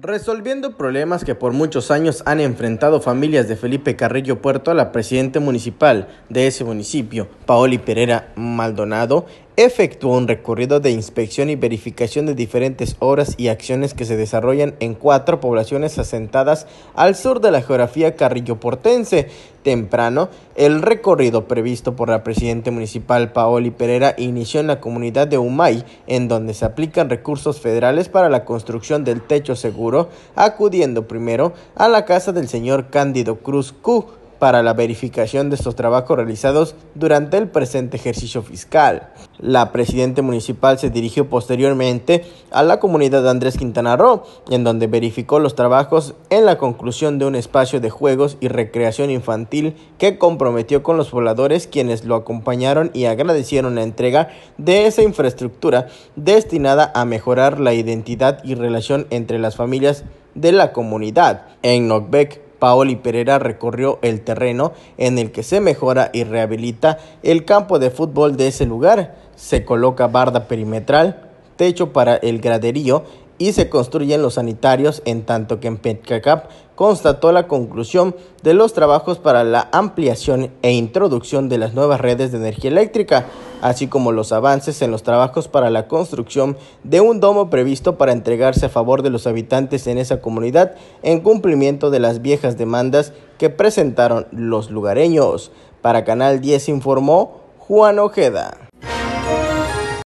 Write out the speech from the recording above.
Resolviendo problemas que por muchos años han enfrentado familias de Felipe Carrillo Puerto, a la presidenta municipal de ese municipio, Paoli Pereira Maldonado, efectuó un recorrido de inspección y verificación de diferentes obras y acciones que se desarrollan en cuatro poblaciones asentadas al sur de la geografía Carrillo Portense. Temprano, el recorrido previsto por la presidenta municipal Paoli Pereira inició en la comunidad de Humay, en donde se aplican recursos federales para la construcción del techo seguro, acudiendo primero a la casa del señor Cándido Cruz Q, para la verificación de estos trabajos realizados durante el presente ejercicio fiscal. La presidenta municipal se dirigió posteriormente a la comunidad de Andrés Quintana Roo, en donde verificó los trabajos en la conclusión de un espacio de juegos y recreación infantil que comprometió con los pobladores quienes lo acompañaron y agradecieron la entrega de esa infraestructura destinada a mejorar la identidad y relación entre las familias de la comunidad. En Nogbeck, Paoli Pereira recorrió el terreno en el que se mejora y rehabilita el campo de fútbol de ese lugar. Se coloca barda perimetral, techo para el graderío y se construyen los sanitarios, en tanto que en Petcacap constató la conclusión de los trabajos para la ampliación e introducción de las nuevas redes de energía eléctrica, así como los avances en los trabajos para la construcción de un domo previsto para entregarse a favor de los habitantes en esa comunidad en cumplimiento de las viejas demandas que presentaron los lugareños. Para Canal 10 informó Juan Ojeda.